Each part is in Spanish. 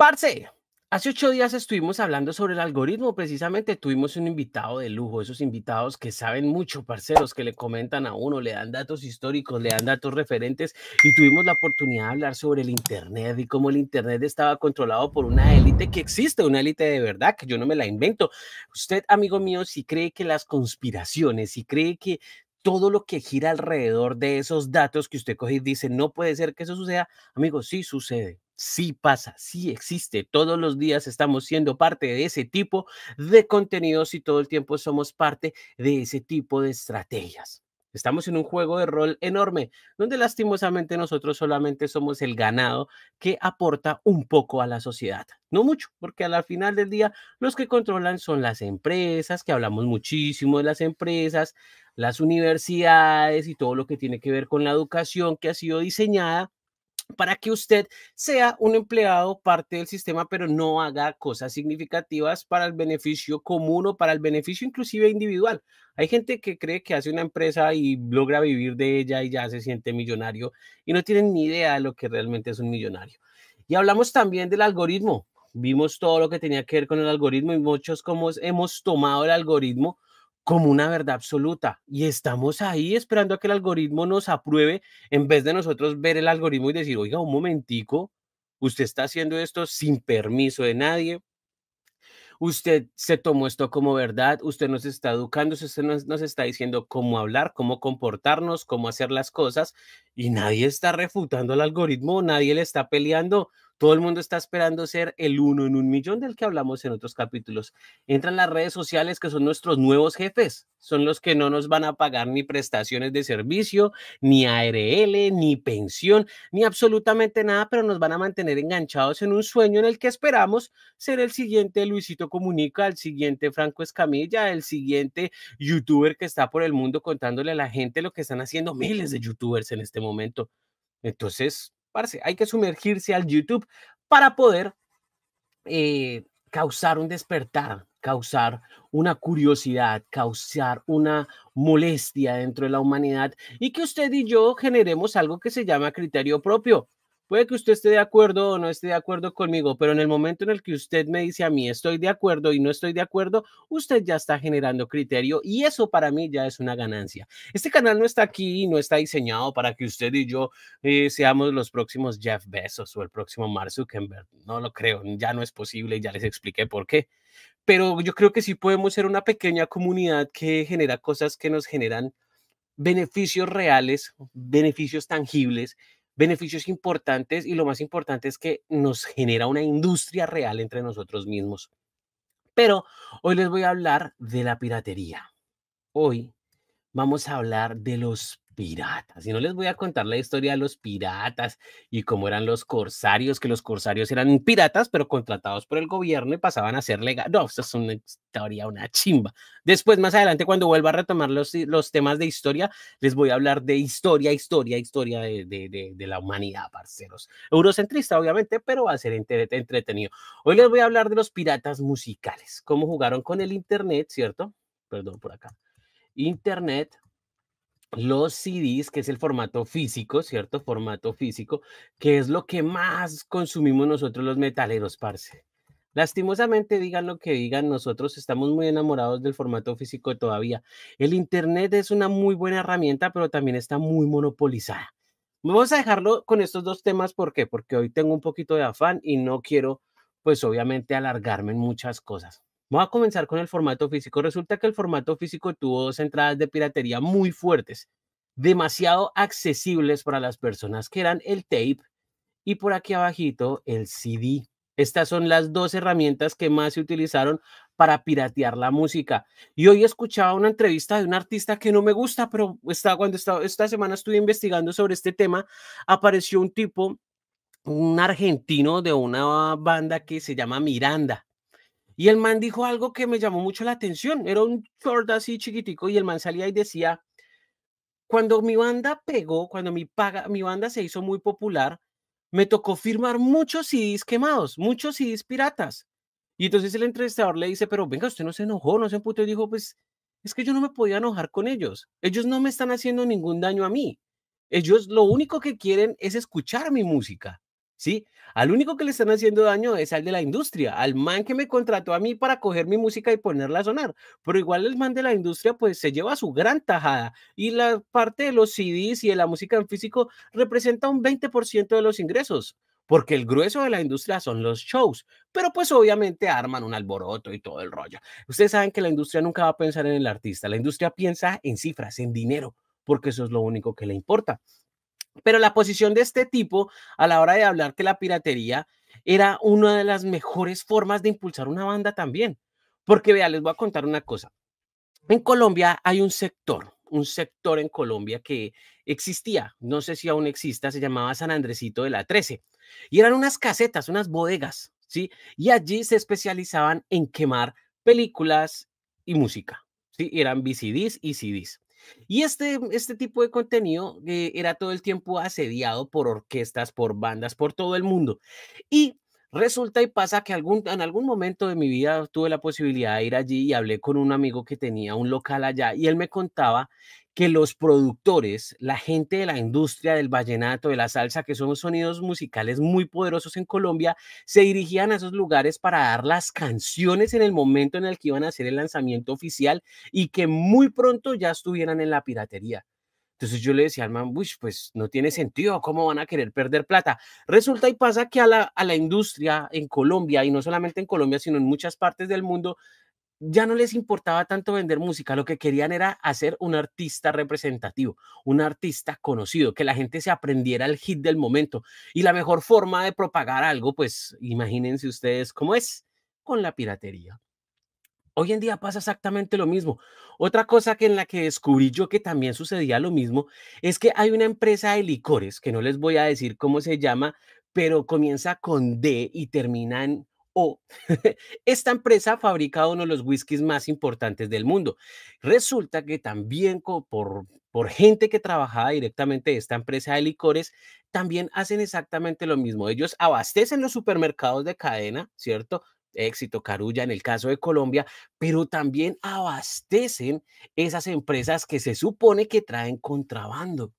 Parce, hace ocho días estuvimos hablando sobre el algoritmo, precisamente tuvimos un invitado de lujo, esos invitados que saben mucho, parceros, que le comentan a uno, le dan datos históricos, le dan datos referentes y tuvimos la oportunidad de hablar sobre el Internet y cómo el Internet estaba controlado por una élite que existe, una élite de verdad, que yo no me la invento. Usted, amigo mío, si cree que las conspiraciones, si cree que todo lo que gira alrededor de esos datos que usted coge y dice, no puede ser que eso suceda, amigo, sí sucede Sí pasa, sí existe. Todos los días estamos siendo parte de ese tipo de contenidos y todo el tiempo somos parte de ese tipo de estrategias. Estamos en un juego de rol enorme, donde lastimosamente nosotros solamente somos el ganado que aporta un poco a la sociedad. No mucho, porque al final del día los que controlan son las empresas, que hablamos muchísimo de las empresas, las universidades y todo lo que tiene que ver con la educación que ha sido diseñada para que usted sea un empleado parte del sistema, pero no haga cosas significativas para el beneficio común o para el beneficio inclusive individual. Hay gente que cree que hace una empresa y logra vivir de ella y ya se siente millonario y no tienen ni idea de lo que realmente es un millonario. Y hablamos también del algoritmo. Vimos todo lo que tenía que ver con el algoritmo y muchos cómo hemos tomado el algoritmo como una verdad absoluta y estamos ahí esperando a que el algoritmo nos apruebe en vez de nosotros ver el algoritmo y decir, oiga, un momentico, usted está haciendo esto sin permiso de nadie, usted se tomó esto como verdad, usted nos está educando, usted nos, está diciendo cómo hablar, cómo comportarnos, cómo hacer las cosas y nadie está refutando al algoritmo, nadie le está peleando, todo el mundo está esperando ser el uno en un millón del que hablamos en otros capítulos. Entran las redes sociales que son nuestros nuevos jefes, son los que no nos van a pagar ni prestaciones de servicio, ni ARL, ni pensión, ni absolutamente nada, pero nos van a mantener enganchados en un sueño en el que esperamos ser el siguiente Luisito Comunica, el siguiente Franco Escamilla, el siguiente youtuber que está por el mundo contándole a la gente lo que están haciendo miles de youtubers en este momento. Entonces, hay que sumergirse al YouTube para poder eh, causar un despertar, causar una curiosidad, causar una molestia dentro de la humanidad y que usted y yo generemos algo que se llama criterio propio. Puede que usted esté de acuerdo o no esté de acuerdo conmigo, pero en el momento en el que usted me dice a mí estoy de acuerdo y no estoy de acuerdo, usted ya está generando criterio y eso para mí ya es una ganancia. Este canal no está aquí, y no está diseñado para que usted y yo eh, seamos los próximos Jeff Bezos o el próximo Mark Zuckerberg. No lo creo, ya no es posible, ya les expliqué por qué. Pero yo creo que sí podemos ser una pequeña comunidad que genera cosas que nos generan beneficios reales, beneficios tangibles beneficios importantes y lo más importante es que nos genera una industria real entre nosotros mismos. Pero hoy les voy a hablar de la piratería. Hoy vamos a hablar de los piratas. Y no les voy a contar la historia de los piratas y cómo eran los corsarios, que los corsarios eran piratas, pero contratados por el gobierno y pasaban a ser legales. No, eso es una historia, una chimba. Después, más adelante, cuando vuelva a retomar los, los temas de historia, les voy a hablar de historia, historia, historia de, de la humanidad, parceros. Eurocentrista, obviamente, pero va a ser entretenido. Hoy les voy a hablar de los piratas musicales, cómo jugaron con el Internet, ¿cierto? Perdón por acá. Internet, los CDs, que es el formato físico, ¿cierto? Formato físico, que es lo que más consumimos nosotros los metaleros, parce. Lastimosamente, digan lo que digan, nosotros estamos muy enamorados del formato físico todavía. El Internet es una muy buena herramienta, pero también está muy monopolizada. Vamos a dejarlo con estos dos temas, ¿por qué? Porque hoy tengo un poquito de afán y no quiero, pues obviamente, alargarme en muchas cosas. Vamos a comenzar con el formato físico. Resulta que el formato físico tuvo dos entradas de piratería muy fuertes, demasiado accesibles para las personas, que eran el tape y por aquí abajito el CD. Estas son las dos herramientas que más se utilizaron para piratear la música. Y hoy escuchaba una entrevista de un artista que no me gusta, pero está, cuando esta semana estuve investigando sobre este tema, apareció un tipo, un argentino de una banda que se llama Miranda. Y el man dijo algo que me llamó mucho la atención. Era un short así chiquitico y el man salía y decía, cuando mi banda pegó, cuando mi, mi banda se hizo muy popular, me tocó firmar muchos CDs quemados, muchos CDs piratas. Y entonces el entrevistador le dice, pero venga, usted no se enojó, no se emputó y dijo, pues es que yo no me podía enojar con ellos. Ellos no me están haciendo ningún daño a mí. Ellos lo único que quieren es escuchar mi música. ¿sí? Al único que le están haciendo daño es al de la industria, al man que me contrató a mí para coger mi música y ponerla a sonar, pero igual el man de la industria pues se lleva su gran tajada y la parte de los CDs y de la música en físico representa un 20% de los ingresos. Porque el grueso de la industria son los shows, pero pues obviamente arman un alboroto y todo el rollo. Ustedes saben que la industria nunca va a pensar en el artista, la industria piensa en cifras, en dinero, porque eso es lo único que le importa. Pero la posición de este tipo a la hora de hablar que la piratería era una de las mejores formas de impulsar una banda también. Porque vea, les voy a contar una cosa. En Colombia hay un sector, un sector en Colombia que existía, no sé si aún exista, se llamaba San Andresito de la 13. Y eran unas casetas, unas bodegas, ¿sí? Y allí se especializaban en quemar películas y música, ¿sí? eran BCDs y CDs. Y este, mm, este tipo de contenido eh, era todo el tiempo asediado por orquestas, por bandas, por todo el mundo. Y Resulta y pasa que en algún momento de mi vida tuve la posibilidad de ir allí y hablé con un amigo que tenía un local allá y él me contaba que los productores, la gente de la industria del vallenato, de la salsa, que son sonidos musicales muy poderosos en Colombia, se dirigían a esos lugares para dar las canciones en el momento en el que iban a hacer el lanzamiento oficial y que muy pronto ya estuvieran en la piratería. Entonces yo le decía al man, pues no tiene sentido, ¿cómo van a querer perder plata? Resulta y pasa que a la, a la industria en Colombia, y no solamente en Colombia, sino en muchas partes del mundo, ya no les importaba tanto vender música, lo que querían era hacer un artista representativo, un artista conocido, que la gente se aprendiera el hit del momento. Y la mejor forma de propagar algo, pues imagínense ustedes cómo es, con la piratería. Hoy en día pasa exactamente lo mismo. Otra cosa que en la que descubrí yo que también sucedía lo mismo es que hay una empresa de licores, que no les voy a decir cómo se llama, pero comienza con D y termina en O. Esta empresa fabrica uno de los whiskies más importantes del mundo. Resulta que también por, por gente que trabajaba directamente de esta empresa de licores, también hacen exactamente lo mismo. Ellos abastecen los supermercados de cadena, ¿cierto? Éxito, Carulla, en el caso de Colombia, pero también abastecen esas empresas que se supone que traen contrabando.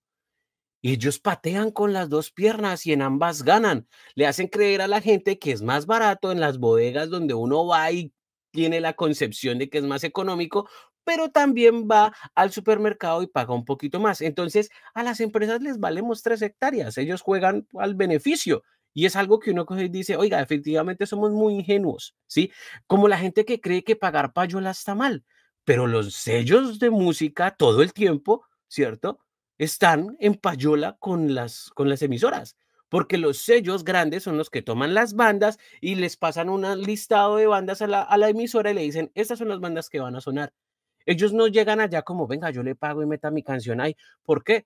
ellos patean con las dos piernas y en ambas ganan. Le hacen creer a la gente que es más barato en las bodegas donde uno va y tiene la concepción de que es más económico, pero también va al supermercado y paga un poquito más. Entonces, a las empresas les valemos tres hectáreas, ellos juegan al beneficio y es algo que uno dice, oiga, efectivamente somos muy ingenuos, ¿sí? Como la gente que cree que pagar payola está mal, pero los sellos de música todo el tiempo, ¿cierto? Están en payola con las, con las emisoras, porque los sellos grandes son los que toman las bandas y les pasan un listado de bandas a la, a la emisora y le dicen, estas son las bandas que van a sonar. Ellos no llegan allá como, venga, yo le pago y meta mi canción ahí. ¿Por qué?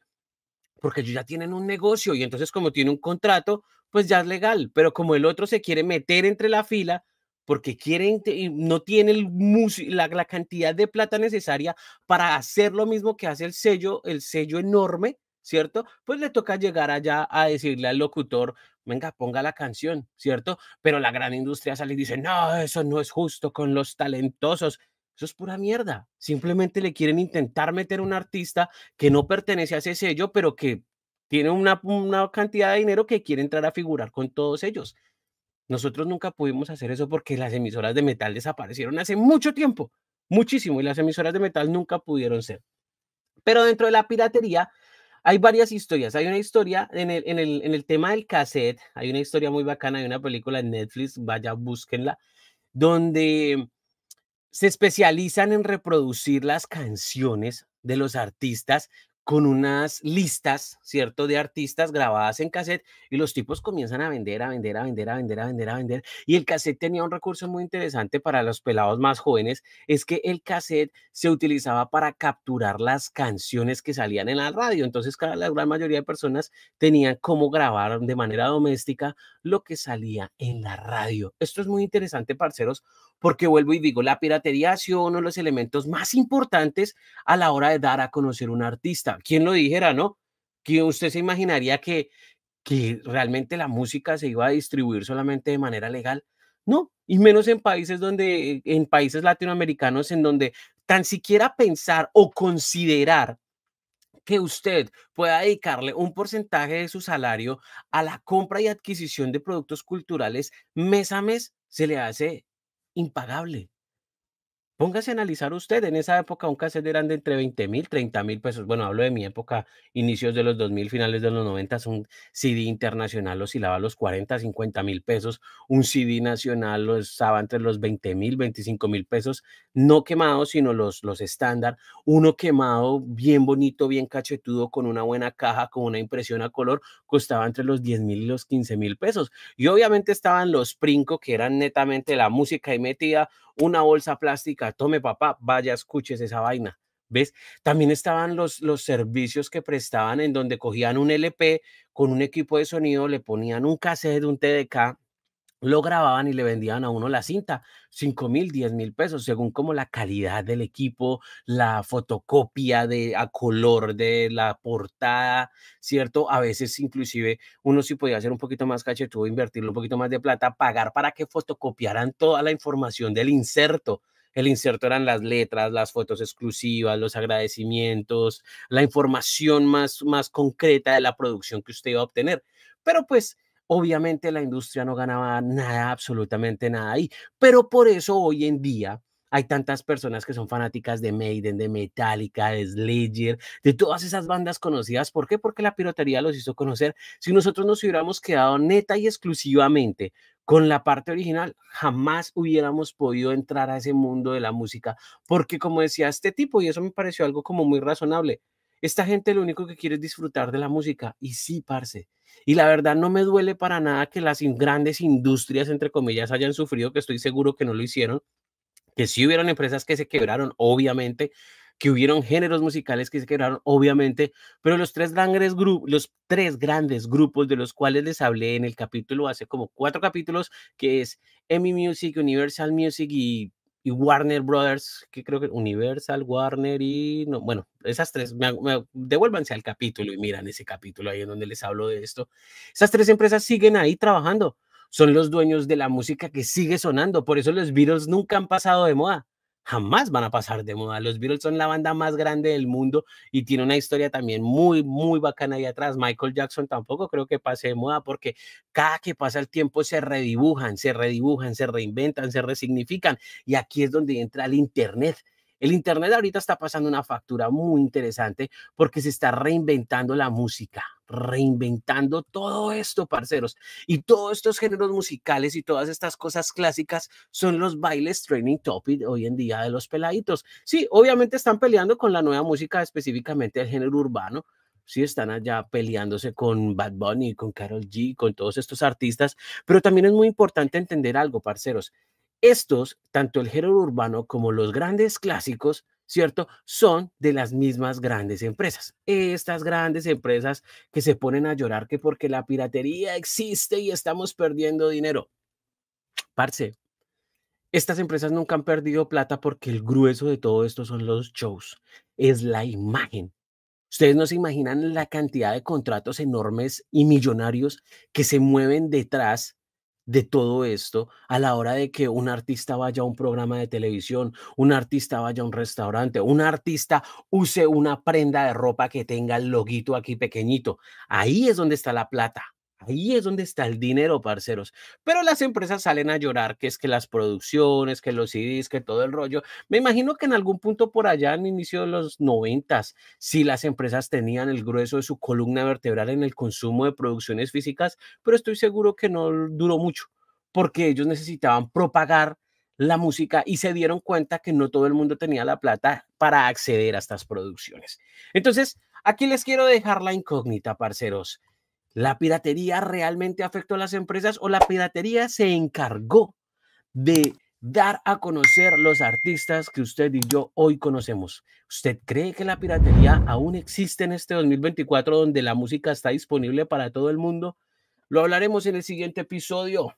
Porque ellos ya tienen un negocio y entonces como tiene un contrato, pues ya es legal, pero como el otro se quiere meter entre la fila porque quieren, no tiene la, cantidad de plata necesaria para hacer lo mismo que hace el sello, el sello enorme, ¿cierto? Pues le toca llegar allá a decirle al locutor, venga, ponga la canción, ¿cierto? Pero la gran industria sale y dice, no, eso no es justo con los talentosos. Eso es pura mierda. Simplemente le quieren intentar meter un artista que no pertenece a ese sello, pero que tiene una, cantidad de dinero que quiere entrar a figurar con todos ellos. Nosotros nunca pudimos hacer eso porque las emisoras de metal desaparecieron hace mucho tiempo, muchísimo, y las emisoras de metal nunca pudieron ser. Pero dentro de la piratería hay varias historias. Hay una historia en el, en el, en el tema del cassette, hay una historia muy bacana, de una película en Netflix, vaya, búsquenla, donde se especializan en reproducir las canciones de los artistas con unas listas, ¿cierto?, de artistas grabadas en cassette y los tipos comienzan a vender, a vender, a vender, a vender, a vender, a vender. Y el cassette tenía un recurso muy interesante para los pelados más jóvenes, es que el cassette se utilizaba para capturar las canciones que salían en la radio. Entonces, la gran mayoría de personas tenían cómo grabar de manera doméstica lo que salía en la radio. Esto es muy interesante, parceros, porque vuelvo y digo, la piratería ha sido uno de los elementos más importantes a la hora de dar a conocer un artista ¿Quién lo dijera, no? Que usted se imaginaría que, que realmente la música se iba a distribuir solamente de manera legal. No, y menos en países donde, en países latinoamericanos, en donde tan siquiera pensar o considerar que usted pueda dedicarle un porcentaje de su salario a la compra y adquisición de productos culturales mes a mes se le hace impagable. Póngase a analizar usted, en esa época un cassette eran de entre 20 mil, 30 mil pesos. Bueno, hablo de mi época, inicios de los 2000, finales de los 90, un CD internacional oscilaba los 40, 50 mil pesos, un CD nacional estaba entre los 20 mil, 25 mil pesos, no quemados, sino los, los estándar, uno quemado bien bonito, bien cachetudo, con una buena caja, con una impresión a color, costaba entre los 10 mil y los 15 mil pesos. Y obviamente estaban los princos que eran netamente la música y metida, una bolsa plástica, tome papá, vaya, escuches esa vaina. ¿Ves? También estaban los, los servicios que prestaban en donde cogían un LP con un equipo de sonido, le ponían un cassette, un TDK, lo grababan y le vendían a uno la cinta, 5 mil, 10 mil pesos, según como la calidad del equipo, la fotocopia de a color de la portada, ¿cierto? A veces inclusive uno sí podía hacer un poquito más cachetudo, invertirle un poquito más de plata, pagar para que fotocopiaran toda la información del inserto. El inserto eran las letras, las fotos exclusivas, los agradecimientos, la información más, más concreta de la producción que usted iba a obtener. Pero pues obviamente la industria no ganaba nada, absolutamente nada ahí. Pero por eso hoy en día hay tantas personas que son fanáticas de Maiden, de Metallica, de Slayer, de todas esas bandas conocidas. ¿Por qué? Porque la piratería los hizo conocer. Si nosotros nos hubiéramos quedado neta y exclusivamente con la parte original, jamás hubiéramos podido entrar a ese mundo de la música, porque como decía este tipo, y eso me pareció algo como muy razonable, esta gente lo único que quiere es disfrutar de la música. Y sí, parce. Y la verdad no me duele para nada que las grandes industrias, entre comillas, hayan sufrido, que estoy seguro que no lo hicieron, que sí hubieron empresas que se quebraron, obviamente, que hubieron géneros musicales que se quebraron, obviamente, pero los tres grandes grupos, los tres grandes grupos de los cuales les hablé en el capítulo hace como cuatro capítulos, que es Emmy Music, Universal Music y y Warner Brothers, que creo que Universal, Warner y no, bueno, esas tres, me, devuélvanse al capítulo y miran ese capítulo ahí en donde les hablo de esto. Esas tres empresas siguen ahí trabajando, son los dueños de la música que sigue sonando, por eso los virus nunca han pasado de moda jamás van a pasar de moda. Los Beatles son la banda más grande del mundo y tiene una historia también muy, muy bacana ahí atrás. Michael Jackson tampoco creo que pase de moda porque cada que pasa el tiempo se redibujan, se redibujan, se reinventan, se resignifican. Y aquí es donde entra el Internet el Internet ahorita está pasando una factura muy interesante porque se está reinventando la música, reinventando todo esto, parceros. Y todos estos géneros musicales y todas estas cosas clásicas son los bailes training topic hoy en día de los peladitos. Sí, obviamente están peleando con la nueva música, específicamente el género urbano, sí están allá peleándose con Bad Bunny, con Carol G, con todos estos artistas, pero también es muy importante entender algo, parceros. Estos, tanto el género urbano como los grandes clásicos, ¿cierto? Son de las mismas grandes empresas. Estas grandes empresas que se ponen a llorar que porque la piratería existe y estamos perdiendo dinero. Parce, estas empresas nunca han perdido plata porque el grueso de todo esto son los shows, es la imagen. Ustedes no se imaginan la cantidad de contratos enormes y millonarios que se mueven detrás de todo esto a la hora de que un artista vaya a un programa de televisión, un artista vaya a un restaurante, un artista use una prenda de ropa que tenga el loguito aquí pequeñito. Ahí es donde está la plata. Ahí es donde está el dinero, parceros. Pero las empresas salen a llorar, que es que las producciones, que los CDs, que todo el rollo. Me imagino que en algún punto por allá, en inicio de los noventas, si las empresas tenían el grueso de su columna vertebral en el consumo de producciones físicas, pero estoy seguro que no duró mucho, porque ellos necesitaban propagar la música y se dieron cuenta que no todo el mundo tenía la plata para acceder a estas producciones. Entonces, aquí les quiero dejar la incógnita, parceros. ¿La piratería realmente afectó a las empresas o la piratería se encargó de dar a conocer los artistas que usted y yo hoy conocemos? ¿Usted cree que la piratería aún existe en este 2024 donde la música está disponible para todo el mundo? Lo hablaremos en el siguiente episodio.